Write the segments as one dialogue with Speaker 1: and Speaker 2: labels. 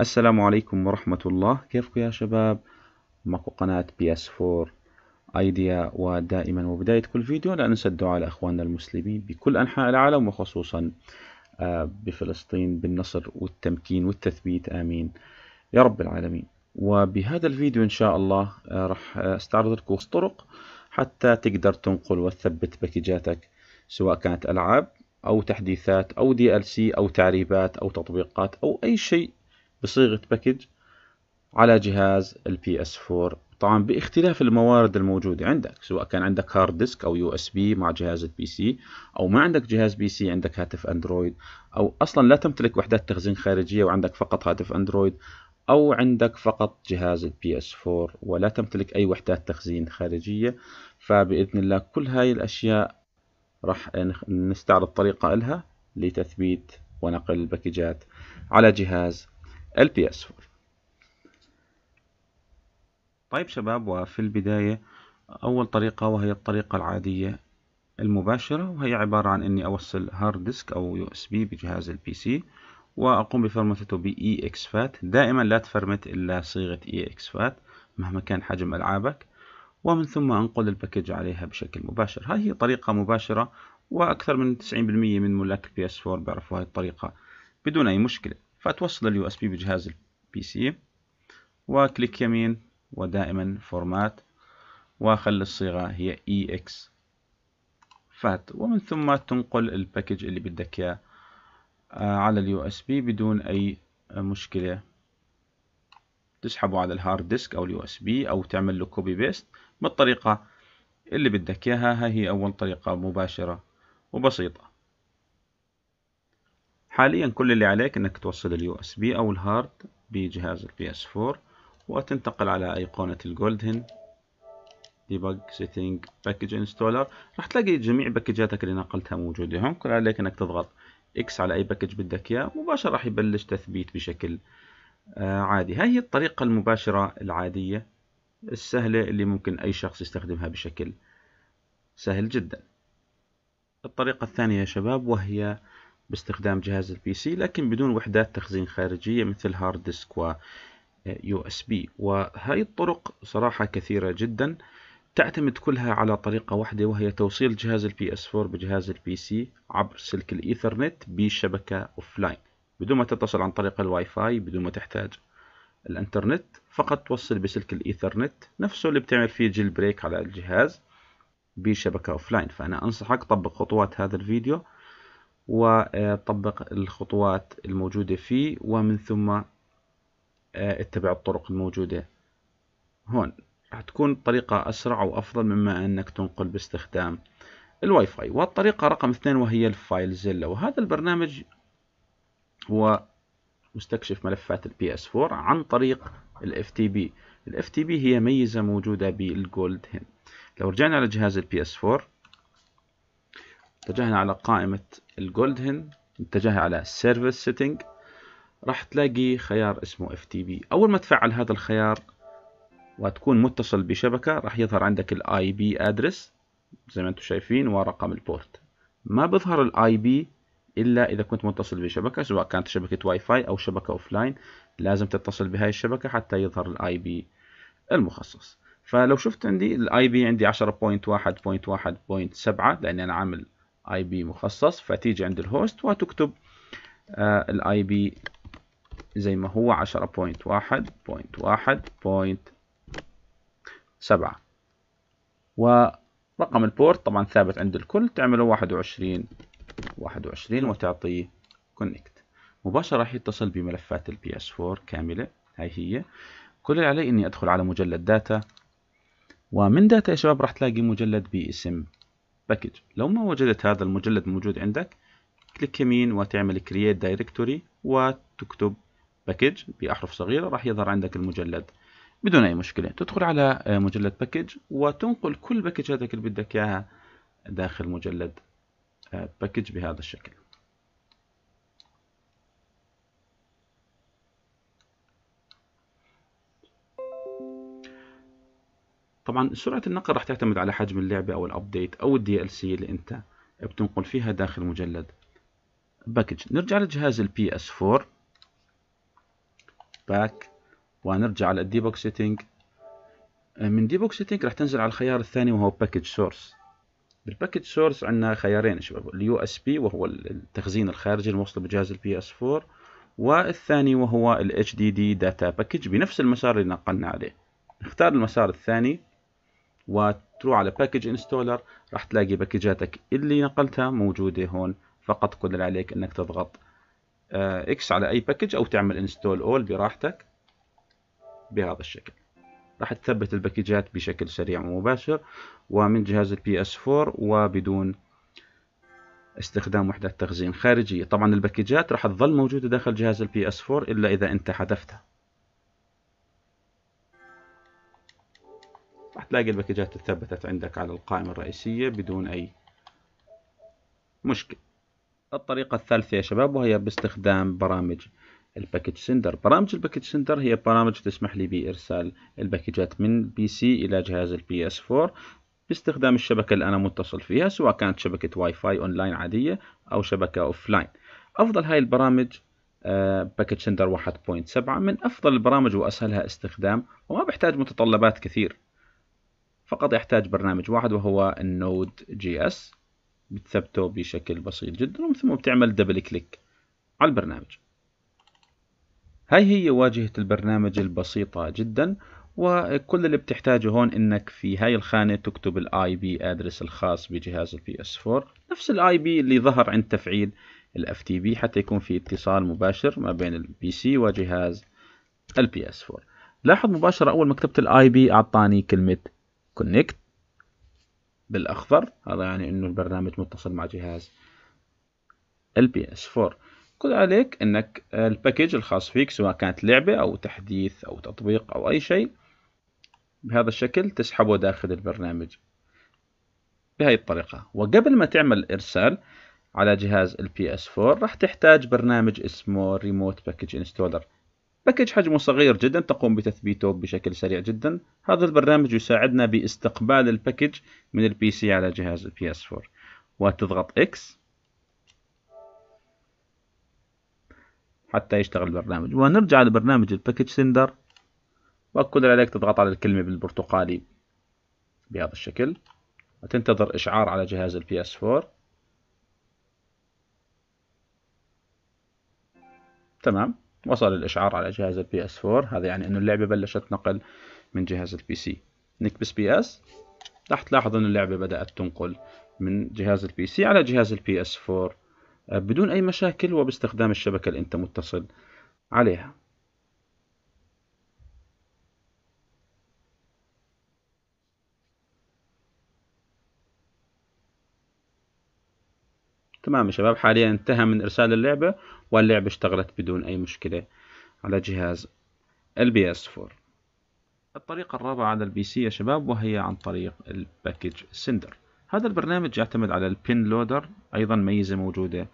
Speaker 1: السلام عليكم ورحمة الله كيفكم يا شباب معكم قناة بي اس 4 ايديا ودائما وبداية كل فيديو لا ننسى الدعاء لأخواننا المسلمين بكل أنحاء العالم وخصوصا آه، بفلسطين بالنصر والتمكين والتثبيت آمين يا رب العالمين وبهذا الفيديو إن شاء الله آه، راح استعرض لكم طرق حتى تقدر تنقل وتثبت باكجاتك سواء كانت ألعاب أو تحديثات أو دي ال سي أو تعريبات أو تطبيقات أو أي شيء بصيغة باكج على جهاز ال ps 4 طبعا باختلاف الموارد الموجودة عندك سواء كان عندك هارد ديسك أو يو اس بي مع جهاز البي سي أو ما عندك جهاز بي سي عندك هاتف أندرويد أو أصلا لا تمتلك وحدات تخزين خارجية وعندك فقط هاتف أندرويد أو عندك فقط جهاز ال اس 4 ولا تمتلك أي وحدات تخزين خارجية فبإذن الله كل هاي الأشياء راح نستعرض طريقة لها لتثبيت ونقل الباكجات على جهاز ال اس 4 طيب شباب وفي البداية أول طريقة وهي الطريقة العادية المباشرة وهي عبارة عن أني أوصل هارد ديسك أو يو اس بي بجهاز البي سي وأقوم بفرمتته ب EXFAT دائما لا تفرمت إلا صيغة EXFAT مهما كان حجم ألعابك ومن ثم أنقل الباكج عليها بشكل مباشر هذه طريقة مباشرة وأكثر من 90% من ملاك البي اس 4 بيعرفوا هذه الطريقة بدون أي مشكلة فتوصل اليو اس بي بجهاز البي سي وكليك يمين ودائما فورمات وخلي الصيغة هي EX فات ومن ثم تنقل الباكج اللي بدك اياه آه، على اليو اس بي بدون اي مشكلة تسحبه على الهارد ديسك او اليو اس بي او تعمل له كوبي بيست بالطريقة اللي بدك اياها هي اول طريقة مباشرة وبسيطة حاليا كل اللي عليك انك توصل اليو اس بي او الهارد بجهاز البي اس 4 وتنتقل على ايقونة الجولد ديبج سيتنج باكج انستولر راح تلاقي جميع باكجاتك اللي نقلتها موجودة هون كل عليك انك تضغط اكس على اي باكج بدك اياه مباشرة راح يبلش تثبيت بشكل آه، عادي هاي هي الطريقة المباشرة العادية السهلة اللي ممكن اي شخص يستخدمها بشكل سهل جدا الطريقة الثانية يا شباب وهي باستخدام جهاز البي سي لكن بدون وحدات تخزين خارجية مثل هارد ديسك و يو اس بي وهاي الطرق صراحة كثيرة جدا تعتمد كلها على طريقة واحدة وهي توصيل جهاز البي اس 4 بجهاز البي سي عبر سلك الايثرنت بشبكة اوف لاين بدون ما تتصل عن طريق الواي فاي بدون ما تحتاج الانترنت فقط توصل بسلك الايثرنت نفسه اللي بتعمل فيه جيل بريك على الجهاز بشبكة اوف لاين فانا انصحك طبق خطوات هذا الفيديو وطبق الخطوات الموجودة فيه ومن ثم آه، اتبع الطرق الموجودة هون راح تكون الطريقة أسرع وأفضل مما أنك تنقل باستخدام الواي فاي والطريقة رقم اثنين وهي الفايل زيلا وهذا البرنامج هو مستكشف ملفات البي اس 4 عن طريق الاف تي بي الاف تي بي هي ميزة موجودة بالجولد هنا لو رجعنا لجهاز البي اس 4 اتجهنا على قائمة الجولد هن اتجهنا على سيرفيس سيتنج راح تلاقي خيار اسمه FTP أول ما تفعل هذا الخيار وتكون متصل بشبكة راح يظهر عندك الاي بي ادرس زي ما انتم شايفين ورقم البورت ما بظهر الاي بي الا اذا كنت متصل بشبكة سواء كانت شبكة واي فاي او شبكة اوف لاين لازم تتصل بهاي الشبكة حتى يظهر الاي بي المخصص فلو شفت عندي الاي بي عندي 10.1.1.7 لاني انا عامل اي بي مخصص فتيجي عند الهوست وتكتب آه، الاي بي زي ما هو 10.1.1.7 ورقم البورت طبعا ثابت عند الكل تعمله 21 21 وتعطيه كونكت مباشرة راح يتصل بملفات البي اس 4 كاملة هاي هي كل اللي علي اني ادخل على مجلد داتا ومن داتا يا شباب راح تلاقي مجلد باسم باكج لو ما وجدت هذا المجلد موجود عندك كليك يمين وتعمل كرييت دايركتوري وتكتب باكج بأحرف صغيرة راح يظهر عندك المجلد بدون أي مشكلة تدخل على مجلد باكج وتنقل كل باكجاتك اللي بدك إياها داخل مجلد باكج آه، بهذا الشكل طبعا سرعة النقل راح تعتمد على حجم اللعبة أو الأبديت أو الدي ال سي اللي أنت بتنقل فيها داخل مجلد باكج نرجع لجهاز البي اس 4 باك ونرجع على الديبوك سيتنج آه، من ديبوك سيتنج راح تنزل على الخيار الثاني وهو باكج سورس بالباكج سورس عندنا خيارين يا شباب اليو اس بي وهو التخزين الخارجي الموصل بجهاز البي اس 4 والثاني وهو ال HDD Data Package بنفس المسار اللي نقلنا عليه نختار المسار الثاني وتروح على باكج انستولر راح تلاقي باكجاتك اللي نقلتها موجودة هون فقط كل اللي عليك انك تضغط اكس آه، على اي باكج او تعمل انستول اول براحتك بهذا الشكل راح تثبت الباكجات بشكل سريع ومباشر ومن جهاز البي اس 4 وبدون استخدام وحدات تخزين خارجية طبعا الباكجات راح تظل موجودة داخل جهاز البي اس 4 الا اذا انت حذفتها تلاقي الباكجات تثبتت عندك على القائمة الرئيسية بدون أي مشكلة الطريقة الثالثة يا شباب وهي باستخدام برامج الباكج سندر برامج الباكج سندر هي برامج تسمح لي بإرسال الباكجات من بي سي إلى جهاز البي اس 4 باستخدام الشبكة اللي أنا متصل فيها سواء كانت شبكة واي فاي أونلاين عادية أو شبكة أوفلاين أفضل هاي البرامج آه، باكج سندر 1.7 من أفضل البرامج وأسهلها استخدام وما بحتاج متطلبات كثير فقط يحتاج برنامج واحد وهو النود جي اس بتثبته بشكل بسيط جدا ومن ثم بتعمل دبل كليك على البرنامج هاي هي واجهة البرنامج البسيطة جدا وكل اللي بتحتاجه هون انك في هاي الخانة تكتب الاي بي ادرس الخاص بجهاز البي اس 4 نفس الاي بي اللي ظهر عند تفعيل الاف تي بي حتى يكون في اتصال مباشر ما بين البي سي وجهاز البي اس 4 لاحظ مباشرة اول ما كتبت الاي بي اعطاني كلمة كونكت بالاخضر هذا يعني انه البرنامج متصل مع جهاز بي اس 4 كل عليك انك الباكج الخاص فيك سواء كانت لعبة او تحديث او تطبيق او اي شيء بهذا الشكل تسحبه داخل البرنامج بهذه الطريقة وقبل ما تعمل ارسال على جهاز ال ps 4 راح تحتاج برنامج اسمه ريموت باكج انستولر باكج حجمه صغير جدا تقوم بتثبيته بشكل سريع جدا هذا البرنامج يساعدنا باستقبال الباكج من البي سي على جهاز PS4 وتضغط اكس حتى يشتغل البرنامج ونرجع لبرنامج الباكج سندر وكل عليك تضغط على الكلمة بالبرتقالي بهذا الشكل وتنتظر إشعار على جهاز البي اس 4 تمام وصل الإشعار على جهاز البي اس 4 هذا يعني إنه اللعبة بلشت نقل من جهاز البي سي نكبس بي اس راح تلاحظ إنه اللعبة بدأت تنقل من جهاز البي سي على جهاز البي اس 4 آه، بدون أي مشاكل وباستخدام الشبكة اللي أنت متصل عليها تمام يا شباب حاليا انتهى من إرسال اللعبة واللعبة اشتغلت بدون أي مشكلة على جهاز البي اس 4 الطريقة الرابعة على البي سي يا شباب وهي عن طريق الباكج سندر هذا البرنامج يعتمد على البين لودر أيضا ميزة موجودة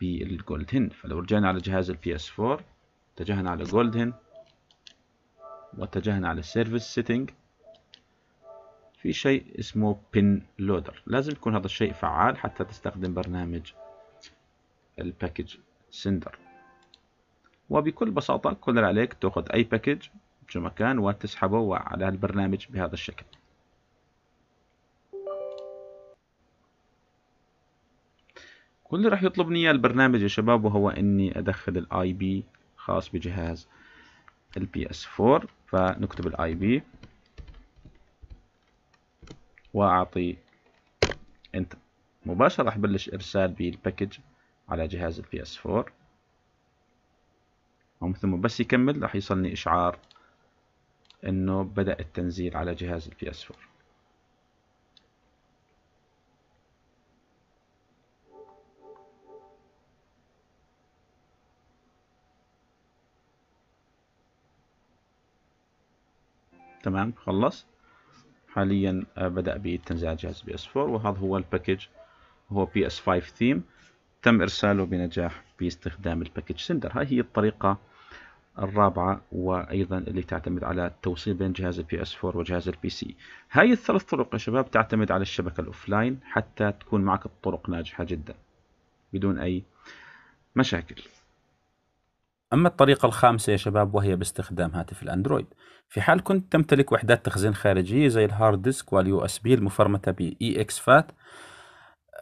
Speaker 1: بالجولد هن فلو رجعنا على جهاز البي اس 4 اتجهنا على جولد هن واتجهنا على السيرفيس سيتنج في شيء اسمه بن لودر لازم يكون هذا الشيء فعال حتى تستخدم برنامج الباكج سندر وبكل بساطة كل اللي عليك تأخذ أي باكج في مكان وتسحبه على البرنامج بهذا الشكل كل اللي راح يطلبني اياه البرنامج يا شباب وهو اني ادخل الاي بي خاص بجهاز البي اس 4 فنكتب الاي بي واعطي انتر مباشرة راح بلش ارسال بالباكج على جهاز البي اس 4 ومن ثم بس يكمل راح يصلني اشعار انه بدأ التنزيل على جهاز البي اس 4 تمام خلص حاليا آه، بدأ بتنزيع الجهاز بي اس 4 وهذا هو الباكج هو بي اس 5 ثيم تم إرساله بنجاح باستخدام الباكج سندر هاي هي الطريقة الرابعة وأيضا اللي تعتمد على التوصيل بين جهاز البي اس 4 وجهاز البي سي هاي الثلاث طرق يا شباب تعتمد على الشبكة الأوفلاين حتى تكون معك الطرق ناجحة جدا بدون أي مشاكل أما الطريقة الخامسة يا شباب وهي باستخدام هاتف الأندرويد في حال كنت تمتلك وحدات تخزين خارجية زي الهارد ديسك واليو اس بي المفرمتة بـ اي اكس فات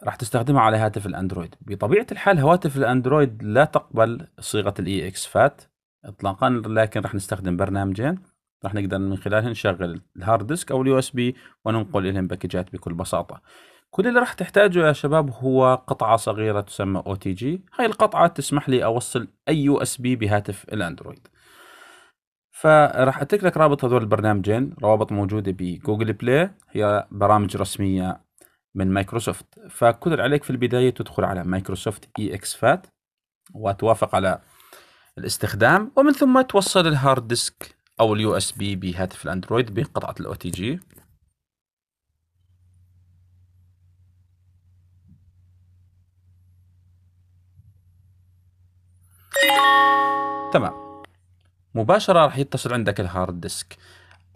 Speaker 1: راح تستخدمها على هاتف الأندرويد بطبيعة الحال هواتف الأندرويد لا تقبل صيغة الاي اكس فات إطلاقا لكن راح نستخدم برنامجين راح نقدر من خلالهم نشغل الهارد ديسك أو اليو اس بي وننقل إليهم باكجات بكل بساطة كل اللي راح تحتاجه يا شباب هو قطعة صغيرة تسمى او تي جي هاي القطعة تسمح لي اوصل اي يو اس بي بهاتف الاندرويد فراح اترك لك رابط هذول البرنامجين روابط موجودة بجوجل بلاي هي برامج رسمية من مايكروسوفت فكل اللي عليك في البداية تدخل على مايكروسوفت اي اكس فات وتوافق على الاستخدام ومن ثم توصل الهارد ديسك او اليو اس بي بهاتف الاندرويد بقطعة الاو تي جي تمام مباشره راح يتصل عندك الهارد ديسك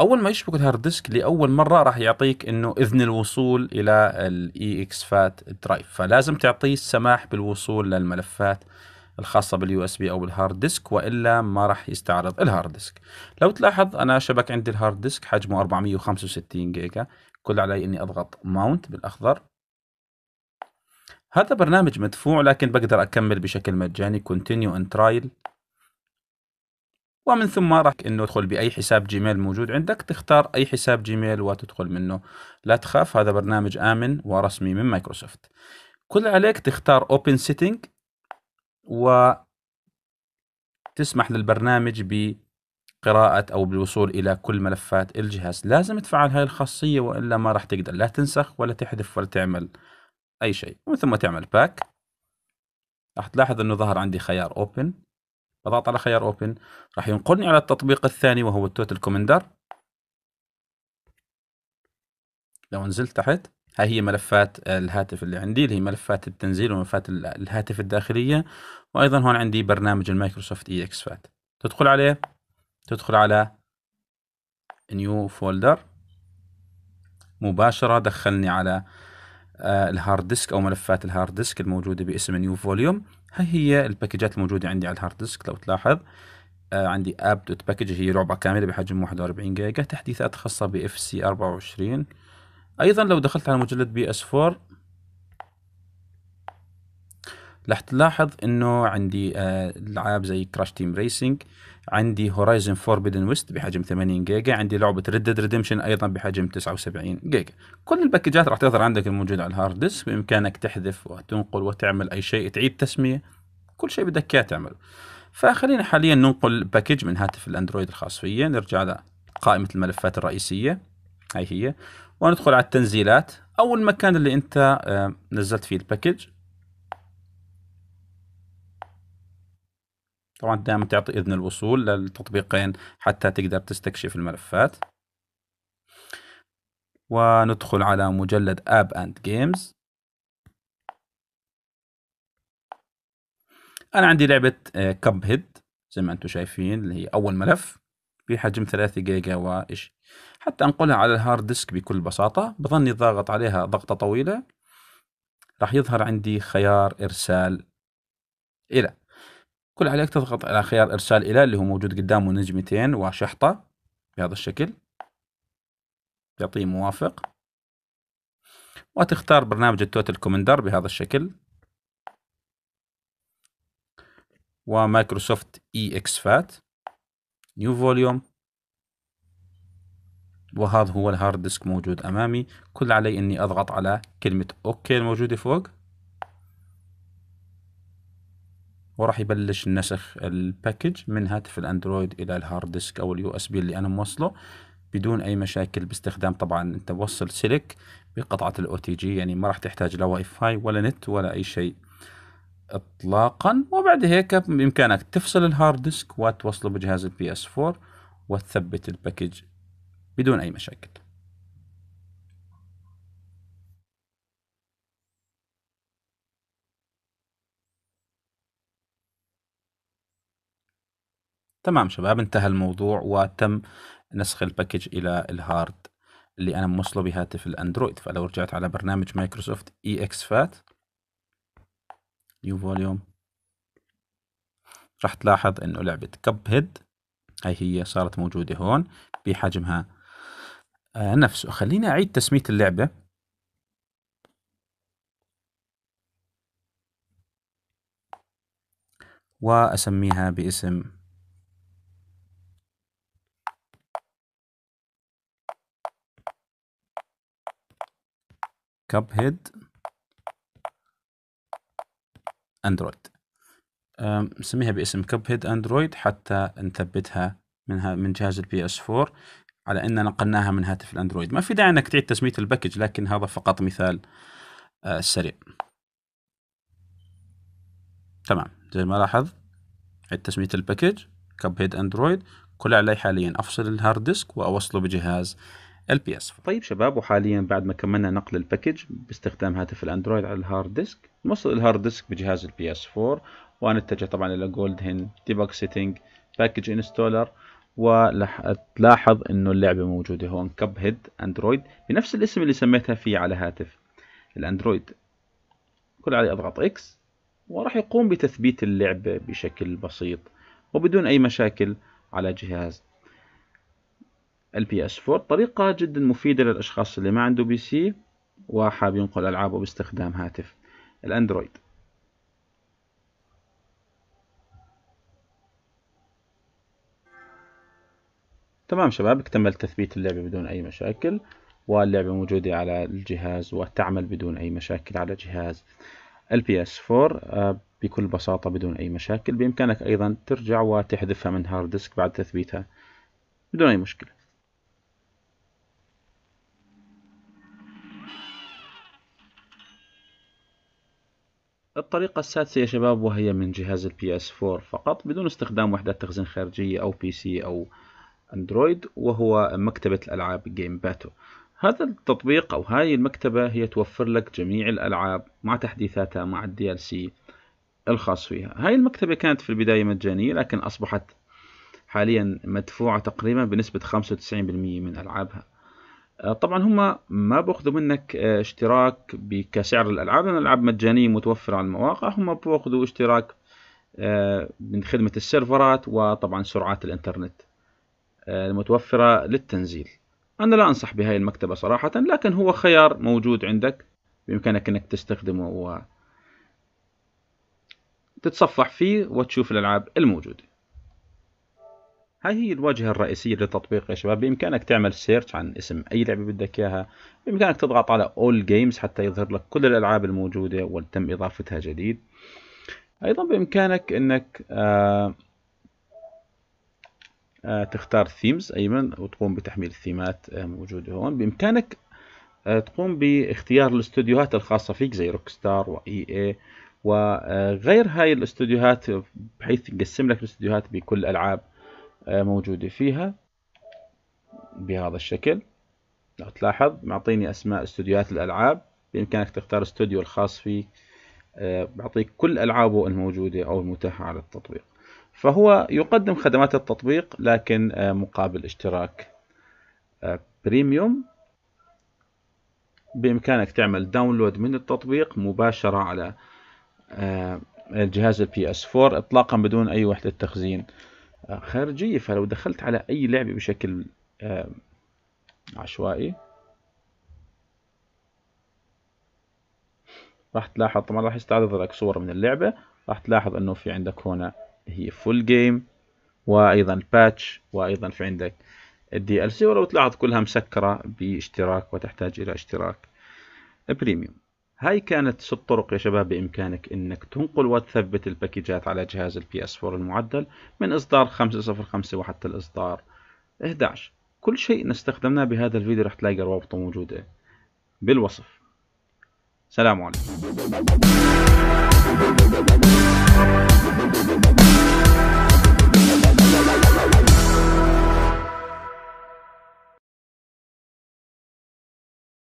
Speaker 1: اول ما يشبك الهارد ديسك لاول مره راح يعطيك انه اذن الوصول الى الاي اكس فات درايف فلازم تعطيه السماح بالوصول للملفات الخاصة باليو اس بي او بالهارد ديسك والا ما راح يستعرض الهارد ديسك. لو تلاحظ انا شبك عندي الهارد ديسك حجمه 465 جيجا، كل علي اني اضغط ماونت بالاخضر هذا برنامج مدفوع لكن بقدر أكمل بشكل مجاني continue and trial ومن ثم راك انه تدخل باي حساب جيميل موجود عندك تختار اي حساب جيميل وتدخل منه لا تخاف هذا برنامج امن ورسمي من مايكروسوفت كل عليك تختار اوبن سيتنج و تسمح للبرنامج بقراءة أو بالوصول إلى كل ملفات الجهاز لازم تفعل هاي الخاصية وإلا ما راح تقدر لا تنسخ ولا تحذف ولا تعمل اي شيء ومن ثم تعمل باك راح تلاحظ انه ظهر عندي خيار اوبن بضغط على خيار اوبن راح ينقلني على التطبيق الثاني وهو التوتال كومندر لو نزلت تحت هاي هي ملفات الهاتف اللي عندي اللي هي ملفات التنزيل وملفات الهاتف الداخلية وأيضا هون عندي برنامج المايكروسوفت اي اكس فات تدخل عليه تدخل على نيو فولدر مباشرة دخلني على آه، الهارد ديسك او ملفات الهارد ديسك الموجوده باسم نيو فوليوم هاي هي الباكجات الموجوده عندي على الهارد ديسك لو تلاحظ آه، عندي اب دوت باكج هي لعبه كامله بحجم 41 جيجا تحديثات خاصه ب اف سي 24 ايضا لو دخلت على مجلد بي اس 4 رح تلاحظ انه عندي العاب آه، زي كراش تيم ريسنج عندي هورايزن فوربيدن ويست بحجم 80 جيجا عندي لعبه ريد ديد ريديمشن ايضا بحجم 79 جيجا كل الباكجات راح تظهر عندك الموجوده على الهارد ديسك بامكانك تحذف وتنقل وتعمل اي شيء تعيد تسميه كل شيء بدك اياه تعمله فخلينا حاليا ننقل باكج من هاتف الاندرويد الخاص فيا نرجع لقائمه الملفات الرئيسيه هاي هي وندخل على التنزيلات او المكان اللي انت آه، نزلت فيه الباكج طبعا دائما تعطي إذن الوصول للتطبيقين حتى تقدر تستكشف الملفات وندخل على مجلد اب اند جيمز انا عندي لعبه كب آه، هيد زي ما انتم شايفين اللي هي اول ملف بحجم 3 جيجا وايش حتى انقلها على الهارد ديسك بكل بساطه بظني ضاغط عليها ضغطه طويله راح يظهر عندي خيار ارسال الى كل عليك تضغط على خيار إرسال إلى اللي هو موجود قدامه نجمتين وشحطة بهذا الشكل يعطيه موافق وتختار برنامج التوتال كومندر بهذا الشكل ومايكروسوفت اي اكس فات نيو فوليوم وهذا هو الهارد ديسك موجود امامي كل علي اني اضغط على كلمة اوكي الموجودة فوق وراح يبلش نسخ الباكج من هاتف الاندرويد الى الهارد ديسك او اليو اس بي اللي انا موصله بدون اي مشاكل باستخدام طبعا انت وصل سلك بقطعه الاو تي جي يعني ما راح تحتاج لا واي فاي ولا نت ولا اي شيء اطلاقا وبعد هيك بامكانك تفصل الهارد ديسك وتوصله بجهاز البي اس 4 وتثبت الباكج بدون اي مشاكل تمام شباب انتهى الموضوع وتم نسخ الباكج إلى الهارد اللي أنا موصله بهاتف الأندرويد فلو رجعت على برنامج مايكروسوفت إي إكس فات نيو فوليوم راح تلاحظ إنه لعبة كب هيد هاي هي صارت موجودة هون بحجمها آه نفسه خليني أعيد تسمية اللعبة وأسميها باسم كاب هيد اندرويد نسميها باسم كاب هيد اندرويد حتى نثبتها منها من جهاز البي اس 4 على ان نقلناها من هاتف الاندرويد ما في داعي انك تعيد تسميه الباكج لكن هذا فقط مثال آه، سريع تمام زي ما لاحظ عيد تسميه الباكج كاب هيد اندرويد كل علي حاليا افصل الهارد ديسك واوصله بجهاز البي اس 4 طيب شباب وحاليا بعد ما كملنا نقل الباكج باستخدام هاتف الاندرويد على الهارد ديسك نوصل الهارد ديسك بجهاز البي اس 4 ونتجه طبعا الى جولد هن ديبوك سيتنج باكج انستولر وتلاحظ انه اللعبه موجوده هون كب هيد اندرويد بنفس الاسم اللي سميتها فيه على هاتف الاندرويد كل علي اضغط اكس وراح يقوم بتثبيت اللعبه بشكل بسيط وبدون اي مشاكل على جهاز البي اس 4 طريقة جدا مفيدة للأشخاص اللي ما عنده بي سي وحاب ينقل ألعابه باستخدام هاتف الأندرويد تمام شباب اكتمل تثبيت اللعبة بدون أي مشاكل واللعبة موجودة على الجهاز وتعمل بدون أي مشاكل على جهاز البي اس 4 آه، بكل بساطة بدون أي مشاكل بإمكانك أيضا ترجع وتحذفها من هارد ديسك بعد تثبيتها بدون أي مشكلة الطريقة السادسة يا شباب وهي من جهاز الـ ps 4 فقط بدون استخدام وحدات تخزين خارجية أو PC أو أندرويد وهو مكتبة الألعاب جيم باتو هذا التطبيق أو هاي المكتبة هي توفر لك جميع الألعاب مع تحديثاتها مع الدي ال الخاص فيها هاي المكتبة كانت في البداية مجانية لكن أصبحت حاليا مدفوعة تقريبا بنسبة 95% من ألعابها آه، طبعا هم ما بياخذوا منك آه، اشتراك كسعر الالعاب لان الالعاب مجانيه متوفره على المواقع هم بياخذوا اشتراك آه، من خدمه السيرفرات وطبعا سرعات الانترنت المتوفره للتنزيل انا لا انصح بهاي المكتبه صراحه لكن هو خيار موجود عندك بامكانك انك تستخدمه وتتصفح فيه وتشوف الالعاب الموجوده هاي هي الواجهة الرئيسية للتطبيق يا شباب بإمكانك تعمل سيرش عن اسم أي لعبة بدك إياها بإمكانك تضغط على All Games حتى يظهر لك كل الألعاب الموجودة وتم إضافتها جديد أيضا بإمكانك أنك آه، آه، تختار ثيمز أيمن وتقوم بتحميل الثيمات آه، موجودة هون بإمكانك تقوم باختيار الاستوديوهات الخاصة فيك زي روكستار وإي إي وغير هاي الاستوديوهات بحيث تقسم لك الاستوديوهات بكل ألعاب آه، موجودة فيها بهذا الشكل لو تلاحظ معطيني أسماء استوديوهات الألعاب بإمكانك تختار استوديو الخاص فيك آه، بعطيك كل ألعابه الموجودة أو المتاحة على التطبيق فهو يقدم خدمات التطبيق لكن آه، مقابل اشتراك بريميوم بإمكانك تعمل داونلود من التطبيق مباشرة على الجهاز البي اس 4 إطلاقا بدون أي وحدة تخزين آه، خارجية فلو دخلت على أي لعبة بشكل آه، عشوائي راح تلاحظ طبعا راح يستعرض لك صورة من اللعبة راح تلاحظ انه في عندك هنا هي فول جيم وايضا باتش وايضا في عندك الدي ال سي ولو تلاحظ كلها مسكرة باشتراك وتحتاج الى اشتراك بريميوم هاي كانت ست طرق يا شباب بإمكانك أنك تنقل وتثبت الباكجات على جهاز البي اس 4 المعدل من إصدار 5.05 وحتى الإصدار 11 كل شيء استخدمناه بهذا الفيديو رح تلاقي روابطه موجودة بالوصف سلام عليكم